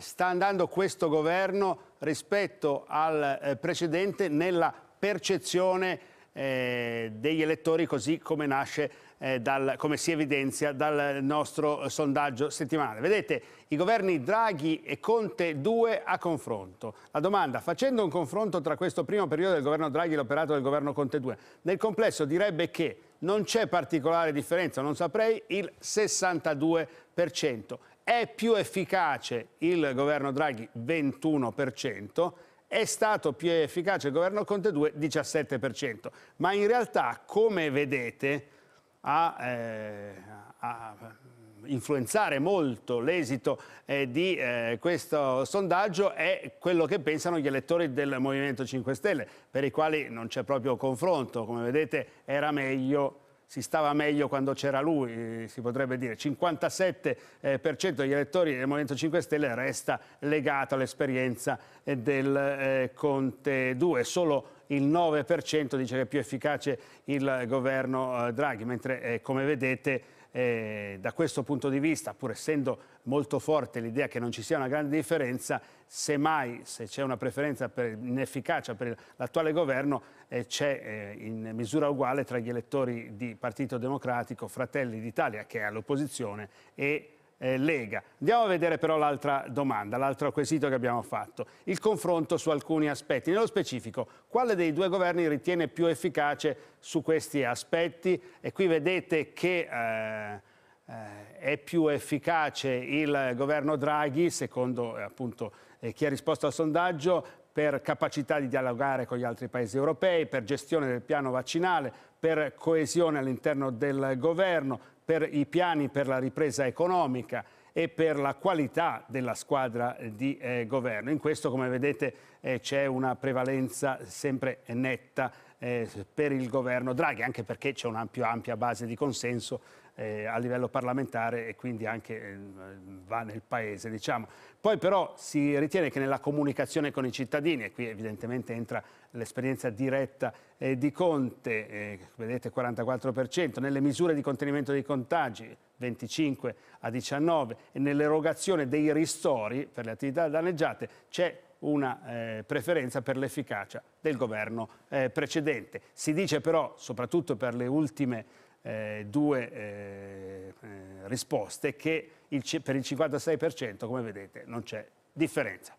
sta andando questo governo rispetto al eh, precedente nella percezione eh, degli elettori così come nasce eh, dal, come si evidenzia dal nostro sondaggio settimanale. Vedete, i governi Draghi e Conte 2 a confronto. La domanda, facendo un confronto tra questo primo periodo del governo Draghi e l'operato del governo Conte 2, nel complesso direbbe che non c'è particolare differenza, non saprei, il 62%. È più efficace il governo Draghi 21%, è stato più efficace il governo Conte 2 17%, ma in realtà come vedete a, eh, a influenzare molto l'esito eh, di eh, questo sondaggio è quello che pensano gli elettori del Movimento 5 Stelle, per i quali non c'è proprio confronto, come vedete era meglio si stava meglio quando c'era lui, si potrebbe dire. 57% eh, degli elettori del Movimento 5 Stelle resta legato all'esperienza del eh, Conte 2. Solo il 9% dice che è più efficace il governo eh, Draghi, mentre eh, come vedete eh, da questo punto di vista, pur essendo molto forte l'idea che non ci sia una grande differenza, semmai se c'è una preferenza per, in efficacia per l'attuale governo eh, c'è eh, in misura uguale tra gli elettori di Partito Democratico, Fratelli d'Italia che è all'opposizione e eh, Lega. Andiamo a vedere però l'altra domanda, l'altro quesito che abbiamo fatto, il confronto su alcuni aspetti. Nello specifico, quale dei due governi ritiene più efficace su questi aspetti? E qui vedete che... Eh, eh è più efficace il governo Draghi, secondo eh, appunto, eh, chi ha risposto al sondaggio, per capacità di dialogare con gli altri paesi europei, per gestione del piano vaccinale, per coesione all'interno del governo, per i piani per la ripresa economica e per la qualità della squadra eh, di eh, governo. In questo, come vedete, eh, c'è una prevalenza sempre netta eh, per il governo Draghi, anche perché c'è una più ampia base di consenso eh, a livello parlamentare e quindi anche eh, va nel paese. Diciamo. Poi però si ritiene che nella comunicazione con i cittadini, e qui evidentemente entra l'esperienza diretta eh, di Conte, eh, vedete 44%, nelle misure di contenimento dei contagi 25 a 19 e nell'erogazione dei ristori per le attività danneggiate c'è una eh, preferenza per l'efficacia del governo eh, precedente. Si dice però, soprattutto per le ultime eh, due eh, eh, risposte, che il, per il 56% come vedete non c'è differenza.